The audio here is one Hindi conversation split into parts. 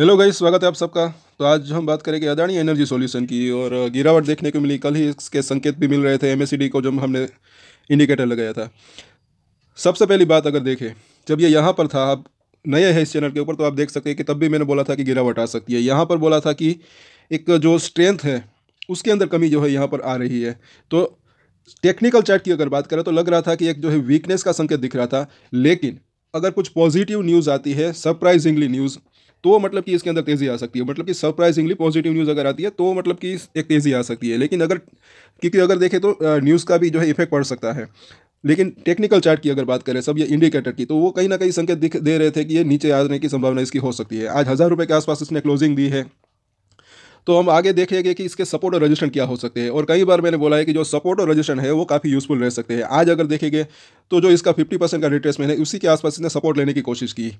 हेलो गई स्वागत है आप सबका तो आज हम बात करेंगे अदानी एनर्जी सॉल्यूशन की और गिरावट देखने को मिली कल ही इसके संकेत भी मिल रहे थे एमएससीडी को जब हमने इंडिकेटर लगाया था सबसे पहली बात अगर देखें जब ये यहाँ पर था आप नए हैं इस चैनल के ऊपर तो आप देख सकते हैं कि तब भी मैंने बोला था कि गिरावट आ सकती है यहाँ पर बोला था कि एक जो स्ट्रेंथ है उसके अंदर कमी जो है यहाँ पर आ रही है तो टेक्निकल चार्ट की अगर बात करें तो लग रहा था कि एक जो है वीकनेस का संकेत दिख रहा था लेकिन अगर कुछ पॉजिटिव न्यूज़ आती है सरप्राइजिंगली न्यूज़ तो मतलब कि इसके अंदर तेज़ी आ सकती है मतलब कि सरप्राइजिंगली पॉजिटिव न्यूज़ अगर आती है तो मतलब कि एक तेज़ी आ सकती है लेकिन अगर क्योंकि अगर देखें तो न्यूज़ का भी जो है इफेक्ट पड़ सकता है लेकिन टेक्निकल चार्ट की अगर बात करें सब ये इंडिकेटर की तो वो कहीं ना कहीं संकेत दे रहे थे कि ये नीचे आने की संभावना इसकी हो सकती है आज हज़ार रुपये के आसपास इसने क्लोजिंग दी है तो हम आगे देखेंगे कि इसके सपोर्ट और रजिस्ट्रेशन क्या हो सकते हैं और कई बार मैंने बोला है कि जो सपोर्ट और रजिस्ट्रेशन है वो काफ़ी यूजफुल रह सकते हैं आज अगर देखेंगे तो जो इसका फिफ्टी परसेंट का रिट्रेसमेंट है उसी के आसपास इसने सपोर्ट लेने की कोशिश की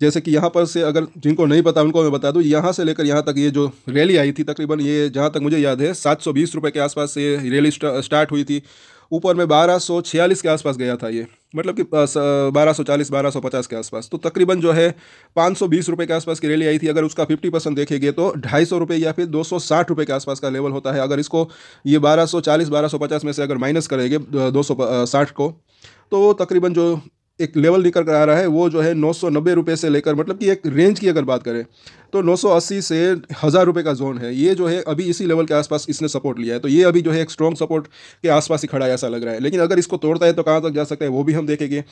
जैसे कि यहाँ पर से अगर जिनको नहीं पता उनको मैं बता दूँ यहाँ से लेकर यहाँ तक ये जो रैली आई थी तकरीबन ये जहाँ तक मुझे याद है सात सौ बीस रुपये के आसपास से रैली स्टार्ट हुई थी ऊपर में बारह सौ छियालीस के आसपास गया था ये मतलब कि बारह सौ चालीस बारह सौ पचास के आसपास तो तकरीबन जो है पाँच सौ बीस रुपये के आसपास की रैली आई थी अगर उसका फिफ्टी परसेंट देखेंगे तो ढाई सौ रुपये या फिर दो सौ साठ रुपये के आसपास का लेवल होता है अगर इसको ये बारह सौ चालीस बारह सौ पचास में से अगर माइनस करेंगे दो सौ साठ को तो तकरीबन जो एक लेवल निकल कर आ रहा है वो जो है नौ सौ नब्बे रुपये से लेकर मतलब कि एक रेंज की अगर बात करें तो नौ सौ अस्सी से हज़ार रुपये का जोन है ये जो है अभी इसी लेवल के आसपास इसने सपोर्ट लिया है तो ये अभी जो है एक स्ट्रॉन्ग सपोर्ट के आसपास ही खड़ा है ऐसा लग रहा है लेकिन अगर इसको तोड़ता है तो कहाँ तक जा सकता है वो भी हम देखेंगे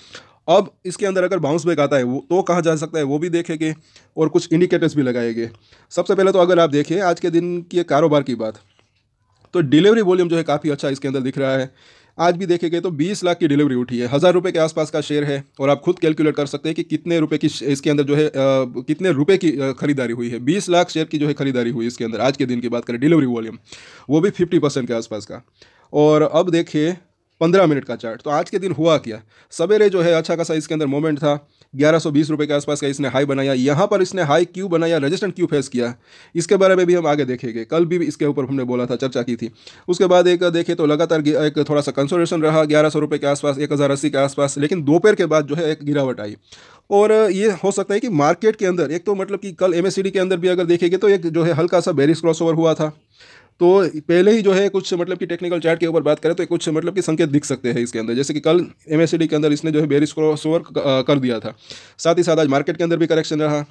अब इसके अंदर अगर बाउंस बैक आता है वो तो कहाँ जा सकता है वो भी देखेंगे और कुछ इंडिकेटर्स भी लगाएंगे सबसे पहले तो अगर आप देखिए आज के दिन की कारोबार की बात तो डिलीवरी वॉल्यूम जो है काफ़ी अच्छा इसके अंदर दिख रहा है आज भी देखे गए तो बीस लाख की डिलीवरी उठी है हज़ार रुपये के आसपास का शेयर है और आप खुद कैलकुलेट कर सकते हैं कि कितने रुपये की इसके अंदर जो है आ, कितने रुपये की खरीदारी हुई है बीस लाख शेयर की जो है खरीदारी हुई इसके अंदर आज के दिन की बात करें डिलीवरी वॉल्यूम वो भी फिफ्टी परसेंट के आसपास का और अब देखिए पंद्रह मिनट का चार्ट तो आज के दिन हुआ क्या सवेरे जो है अच्छा खासा इसके अंदर मोमेंट था ग्यारह सौ बीस रुपये के आसपास का इसने हाई बनाया यहाँ पर इसने हाई क्यों बनाया रजिस्टेंट क्यों फेस किया इसके बारे में भी हम आगे देखेंगे कल भी इसके ऊपर हमने बोला था चर्चा की थी उसके बाद एक देखे तो लगातार एक थोड़ा सा कंसोलेशन रहा ग्यारह सौ के आसपास एक हज़ार अस्सी के आसपास लेकिन दोपहर के बाद जो है एक गिरावट आई और ये हो सकता है कि मार्केट के अंदर एक तो मतलब कि कल एम के अंदर भी अगर देखेंगे तो एक जो है हल्का सा बेरिस ओवर हुआ था तो पहले ही जो है कुछ मतलब कि टेक्निकल चार्ट के ऊपर बात करें तो कुछ मतलब कि संकेत दिख सकते हैं इसके अंदर जैसे कि कल एम के अंदर इसने जो है बेरिस ओवर कर दिया था साथ ही साथ आज मार्केट के अंदर भी करेक्शन रहा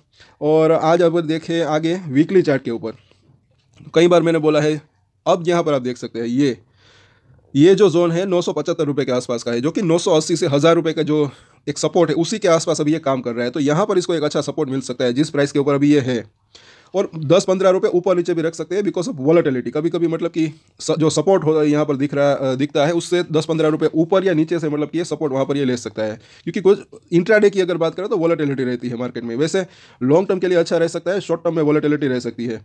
और आज अब देखें आगे वीकली चार्ट के ऊपर कई बार मैंने बोला है अब यहाँ पर आप देख सकते हैं ये ये जो जोन है नौ सौ के आसपास का है जो कि नौ से हज़ार रुपये का जो एक सपोर्ट है उसी के आसपास अभी ये काम कर रहा है तो यहाँ पर इसको एक अच्छा सपोर्ट मिल सकता है जिस प्राइस के ऊपर अभी ये है और दस पंद्रह रुपये ऊपर नीचे भी रख सकते हैं बिकॉज ऑफ वॉलेटिलिटी कभी कभी मतलब कि जो सपोर्ट हो यहाँ पर दिख रहा दिखता है उससे दस पंद्रह रुपये ऊपर या नीचे से मतलब कि ये सपोर्ट वहाँ पर ये ले सकता है क्योंकि कुछ इंट्राडे की अगर बात करें तो वॉलेटिलिटी रहती है मार्केट में वैसे लॉन्ग टर्म के लिए अच्छा रह सकता है शॉर्ट टर्म में वॉलेटिलिटी रह सकती है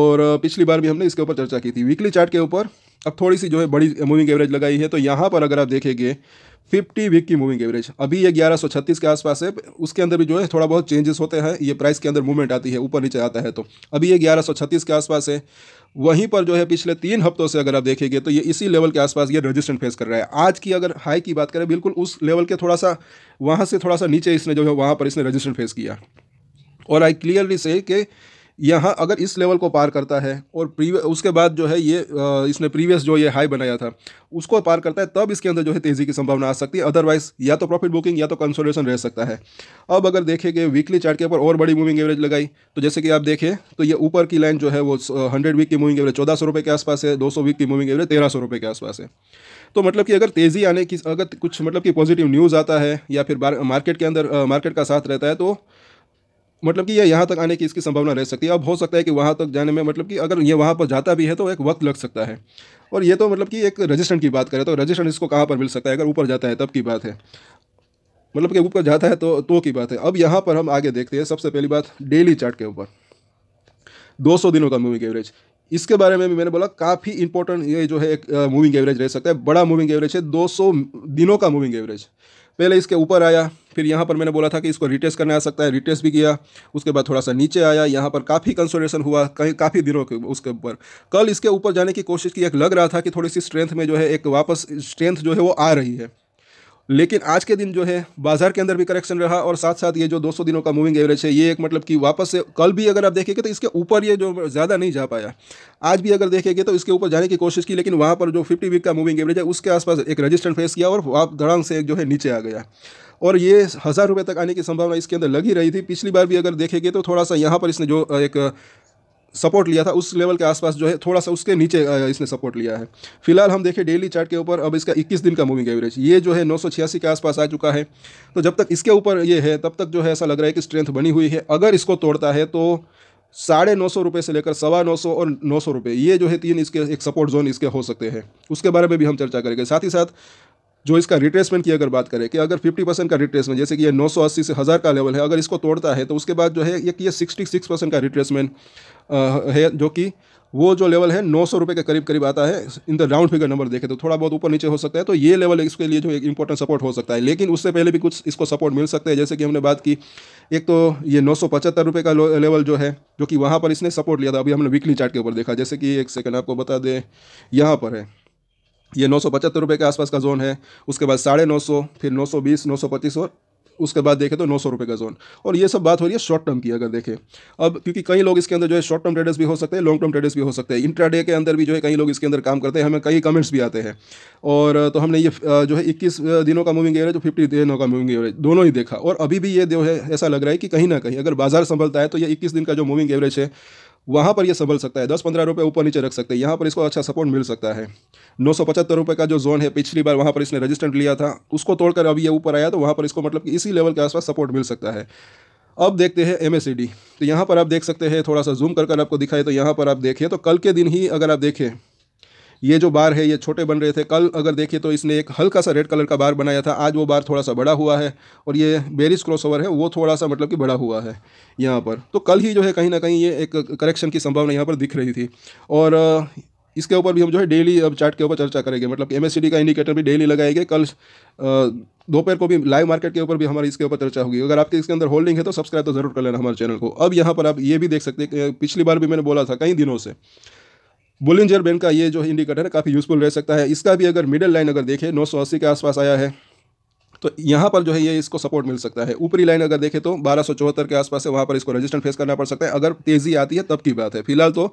और पिछली बार भी हमने इसके ऊपर चर्चा की थी वीकली चार्ट के ऊपर अब थोड़ी सी जो है बड़ी मूविंग एवरेज लगाई है तो यहाँ पर अगर आप देखेंगे फिफ्टी वीक की मूविंग एवरेज अभी ये ग्यारह सौ छत्तीस के आसपास है उसके अंदर भी जो है थोड़ा बहुत चेंजेस होते हैं ये प्राइस के अंदर मूवमेंट आती है ऊपर नीचे आता है तो अभी ये ग्यारह सौ छत्तीस के आसपास है वहीं पर जो है पिछले तीन हफ्तों से अगर आप देखेंगे तो ये इसी लेवल के आसपास ये रजिस्टेंट फेस कर रहा है आज की अगर हाई की बात करें बिल्कुल उस लेवल के थोड़ा सा वहाँ से थोड़ा सा नीचे इसने जो है वहाँ पर इसने रजिस्टेंट फेस किया और आई क्लियरली से कि यहाँ अगर इस लेवल को पार करता है और उसके बाद जो है ये इसने प्रीवियस जो ये हाई बनाया था उसको पार करता है तब इसके अंदर जो है तेज़ी की संभावना आ सकती है अदरवाइज या तो प्रॉफिट बुकिंग या तो कंसोलेशन रह सकता है अब अगर देखें कि वीकली चार्ट के ऊपर और बड़ी मूविंग एवरेज लगाई तो जैसे कि आप देखें तो ये ऊपर की लाइन जो है वो हंड्रेड वीक की मूविंग एवरेज चौदह सौ के आसपास है दो सौ वीक की मूविंग एवरेज तेरह सौ के आसपास है तो मतलब कि अगर तेज़ी आने की अगर कुछ मतलब कि पॉजिटिव न्यूज़ आता है या फिर मार्केट के अंदर मार्केट का साथ रहता है तो मतलब कि यह यहाँ तक आने की इसकी संभावना रह सकती है अब हो सकता है कि वहाँ तक जाने में मतलब कि अगर ये वहाँ पर जाता भी है तो एक वक्त लग सकता है और ये तो मतलब कि एक रजिस्ट्रेंट की बात करें तो रजिस्ट्रेंट इसको कहाँ पर मिल सकता है अगर ऊपर जाता है तब की बात है मतलब कि ऊपर जाता है तो तो की बात है अब यहाँ पर हम आगे देखते हैं सबसे पहली बात डेली चार्ट के ऊपर 200 दिनों का मूविंग एवरेज इसके बारे में भी मैंने बोला काफ़ी इंपॉर्टेंट ये जो है एक मूविंग एवरेज रह सकता है बड़ा मूविंग एवरेज है 200 दिनों का मूविंग एवरेज पहले इसके ऊपर आया फिर यहाँ पर मैंने बोला था कि इसको रिटेस्ट करने आ सकता है रिटेस्ट भी किया उसके बाद थोड़ा सा नीचे आया यहाँ पर काफ़ी कंसोलेशन हुआ कहीं काफ़ी दिनों के उसके ऊपर कल इसके ऊपर जाने की कोशिश की एक लग रहा था कि थोड़ी सी स्ट्रेंथ में जो है एक वापस स्ट्रेंथ जो है वो आ रही है लेकिन आज के दिन जो है बाजार के अंदर भी करेक्शन रहा और साथ साथ ये जो 200 दिनों का मूविंग एवरेज है ये एक मतलब कि वापस से कल भी अगर आप देखेंगे तो इसके ऊपर ये जो ज़्यादा नहीं जा पाया आज भी अगर देखेंगे तो इसके ऊपर जाने की कोशिश की लेकिन वहाँ पर जो फिफ्टी वीक का मूविंग एवरेज है उसके आसपास एक रजिस्टेंट फेस किया और धड़ाम से एक जो है नीचे आ गया और ये हज़ार रुपये तक आने की संभावना इसके अंदर लगी रही थी पिछली बार भी अगर देखेंगे तो थोड़ा सा यहाँ पर इसने जो एक सपोर्ट लिया था उस लेवल के आसपास जो है थोड़ा सा उसके नीचे इसने सपोर्ट लिया है फिलहाल हम देखें डेली चार्ट के ऊपर अब इसका 21 दिन का मूविंग एवरेज ये जो है नौ के आसपास आ चुका है तो जब तक इसके ऊपर ये है तब तक जो है ऐसा लग रहा है कि स्ट्रेंथ बनी हुई है अगर इसको तोड़ता है तो साढ़े नौ सौ रुपये से लेकर सवा नौ सौ और नौ सौ रुपये ये जो है तीन इसके एक सपोर्ट जोन इसके हो सकते हैं उसके बारे में भी हम चर्चा करेंगे साथ ही साथ जो इसका रिट्रेसमेंट की अगर बात करें कि अगर 50 परसेंट का रिट्रेसमेंट जैसे कि ये 980 से हज़ार का लेवल है अगर इसको तोड़ता है तो उसके बाद जो है ये सिक्सटी सिक्स परसेंट का रिट्रेसमेंट है जो कि वो जो लेवल है नौ सौ रुपये के करीब करीब आता है in the round figure number देखें तो थोड़ा बहुत ऊपर नीचे हो सकता है तो ये लेवल इसके लिए जो एक इंपॉर्टेंट सपोर्ट हो सकता है लेकिन उससे पहले भी कुछ इसको सपोर्ट मिल सकता है जैसे कि हमने बात की एक तो ये नौ सौ पचहत्तर रुपये का लेवल जो है जो कि वहाँ पर इसने सपोर्ट लिया था अभी हमने वीकली चार्ट के ऊपर देखा जैसे कि एक सेकंड आपको बता दें यहाँ पर है ये नौ सौ पचहत्तर रुपये के आसपास का जोन है उसके बाद साढ़े नौ सौ फिर नौ सौ बीस नौ सौ पच्चीस और उसके बाद देखें तो नौ सौ रुपये का जोन और ये सब बात हो रही है शॉर्ट टर्म की अगर देखें अब क्योंकि कई लोग इसके अंदर जो है शॉर्ट टर्म ट्रेडर्स भी हो सकते हैं लॉन्ग टर्म ट्रेडर्स भी हो सकते हैं इंट्राडे के अंदर भी जो है कई लोग इसके अंदर काम करते हैं हमें कई कमेंट्स भी आते हैं और तो हमने ये जो है इक्कीस दिनों का मूविंग एवरेज और फिफ्टी दिनों का मूविंग एवरेज दोनों ही देखा और अभी भी ये जो है ऐसा लग रहा है कि कहीं ना कहीं अगर बाजार संभलता है तो ये इक्कीस दिन का जो मूविंग एवरेज है वहाँ पर ये संभल सकता है दस पंद्रह रुपये ऊपर नीचे रख सकते हैं यहाँ पर इसको अच्छा सपोर्ट मिल सकता है नौ सौ पचहत्तर रुपये का जो जोन है पिछली बार वहाँ पर इसने रजिस्टेंट लिया था उसको तोड़कर अब ये ऊपर आया तो वहाँ पर इसको मतलब कि इसी लेवल के आसपास सपोर्ट मिल सकता है अब देखते हैं एम तो यहाँ पर आप देख सकते हैं थोड़ा सा जूम कर कर आपको दिखाए तो यहाँ पर आप देखिए तो कल के दिन ही अगर आप देखें ये जो बार है ये छोटे बन रहे थे कल अगर देखिए तो इसने एक हल्का सा रेड कलर का बार बनाया था आज वो बार थोड़ा सा बड़ा हुआ है और ये बेरिस क्रॉसओवर है वो थोड़ा सा मतलब कि बड़ा हुआ है यहाँ पर तो कल ही जो है कहीं ना कहीं ये एक करेक्शन की संभावना यहाँ पर दिख रही थी और इसके ऊपर भी हम जो है डेली अब चार्ट के ऊपर चर्चा करेंगे मतलब एम का इंडिकेटर भी डेली लगाएंगे कल दोपहर को भी लाइव मार्केट के ऊपर भी हमारी इसके ऊपर चर्चा होगी अगर आपके इसके अंदर होल्डिंग है तो सब्सक्राइब तो जरूर कर लेना हमारे चैनल को अब यहाँ पर आप ये भी देख सकते हैं पिछली बार भी मैंने बोला था कई दिनों से बुलिंजर बैंड का ये जो इंडिकेटर है काफ़ी यूज़फुल रह सकता है इसका भी अगर मिडिल लाइन अगर देखें अस्सी के आसपास आया है तो यहाँ पर जो है ये इसको सपोर्ट मिल सकता है ऊपरी लाइन अगर देखें तो बारह के आसपास है वहाँ पर इसको रजिस्टेंट फेस करना पड़ सकता है अगर तेज़ी आती है तब की बात है फिलहाल तो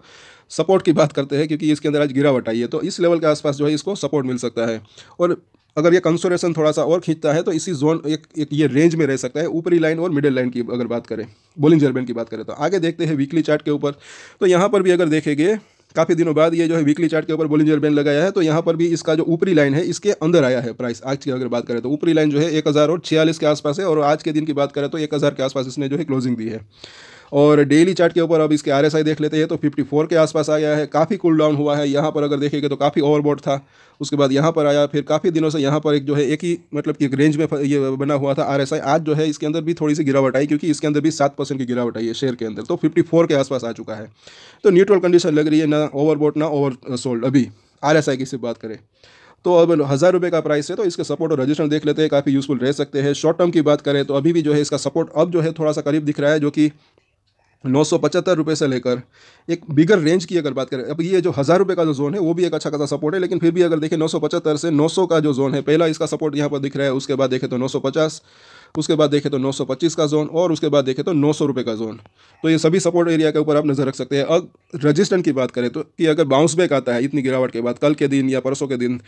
सपोर्ट की बात करते हैं क्योंकि इसके अंदर आज गिरावट आई है तो इस लेवल के आसपास जो है इसको सपोर्ट मिल सकता है और अगर ये कंसोरेशन थोड़ा सा और खींचता है तो इसी जोन एक, एक ये रेंज में रह सकता है ऊपरी लाइन और मिडिल लाइन की अगर बात करें बोलिंग बैंड की बात करें तो आगे देखते हैं वीकली चार्ट के ऊपर तो यहाँ पर भी अगर देखेंगे काफ़ी दिनों बाद ये जो है वीकली चार्ट के ऊपर बोलिंजर बैंड लगाया है तो यहाँ पर भी इसका जो ऊपरी लाइन है इसके अंदर आया है प्राइस आज की अगर बात करें तो ऊपरी लाइन जो है एक हज़ार और छियालीस के आसपास है और आज के दिन की बात करें तो एक हज़ार के आसपास इसने जो है क्लोजिंग दी है और डेली चार्ट के ऊपर अब इसके आर देख लेते हैं तो 54 के आसपास आ गया है काफ़ी कूल डाउन हुआ है यहाँ पर अगर देखेंगे तो काफ़ी ओवरबोट था उसके बाद यहाँ पर आया फिर काफ़ी दिनों से यहाँ पर एक जो है एक ही मतलब कि रेंज में ये बना हुआ था आर आज जो है इसके अंदर भी थोड़ी सी गिरावट आई क्योंकि इसके अंदर भी सात की गिरावट आई है शेयर के अंदर तो फिफ्टी के आसपास आ चुका है तो न्यूट्रल कंडीशन लग रही है ना ओवरबोट ना ओवर सोल्ड uh, अभी आर की सिर्फ बात करें तो अब हज़ार रुपये का प्राइस है तो इसके सपोर्ट और रजिस्टर देख लेते हैं काफ़ी यूज़फुल रह सकते हैं शॉर्ट टर्म की बात करें तो अभी भी जो है इसका सपोर्ट अब जो है थोड़ा सा करीब दिख रहा है जो कि नौ सौ पचहत्तर रुपये से लेकर एक बिगर रेंज की अगर बात करें अब ये जो हज़ार रुपये का जो जोन है वो भी एक अच्छा खासा सपोर्ट है लेकिन फिर भी अगर देखें नौ सौ पचहत्तर से नौ सौ का जो जोन है पहला इसका सपोर्ट यहाँ पर दिख रहा है उसके बाद देखें तो नौ सौ पचास उसके बाद देखें तो नौ सौ पच्चीस का जोन और उसके बाद देखें तो नौ सौ रुपये का जोन तो ये सभी सपोर्ट एरिया के ऊपर आप नज़र रख सकते हैं अब रजिस्टेंट की बात करें तो कि अगर बाउंस बैक आता है इतनी गिरावट के बाद कल के दिन या परसों के दिन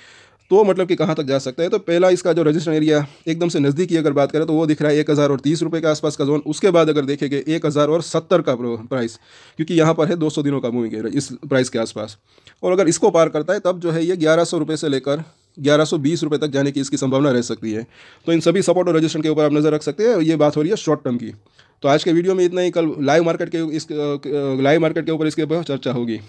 तो मतलब कि कहाँ तक जा सकता है तो पहला इसका जो रजिस्टर एरिया एकदम से नज़दीक की अगर बात करें तो वो दिख रहा है एक हज़ार और तीस रुपये के आसपास का जोन उसके बाद अगर देखेंगे एक हज़ार और सत्तर का प्राइस क्योंकि यहाँ पर है दो सौ दिनों का मूविंग इस प्राइस के आसपास और अगर इसको पार करता है तब जो है ये ग्यारह सौ रुपये से लेकर ग्यारह सौ बीस रुपये तक जाने की इसकी संभावना रह सकती है तो इन सभी सपोर्ट और रजिस्ट्रेशन के ऊपर आप नज़र रख सकते हैं ये बात हो रही है शॉर्ट टर्म की तो आज के वीडियो में इतना ही कल लाइव मार्केट के इस लाइव मार्केट के ऊपर इसके ऊपर चर्चा होगी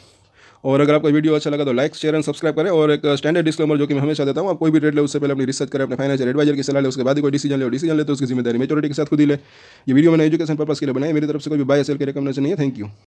और अगर आपको वीडियो अच्छा लगा तो लाइक शेयर एंड सब्सक्राइब करें और एक स्टैंडर्ड डिस्क्लेमर जो कि मैं हमेशा देता हूँ आप कोई भी रेट ले उससे पहले अपनी रिसर्च करें अपने फाइनेंशियल एडवाइजर की सलाह ले उसके बाद कोई डिसीजन ले डिसीजन ले तो उसकी जिम्मेदारी मेचोरिटी के साथ खुद ही ले ये वीडियो मैंने एजुकेशन पर्पस के लिए बनाया मेरी तरफ से कोई भी बाय सेल की रिकमेंडेशन नहीं है थैंक यू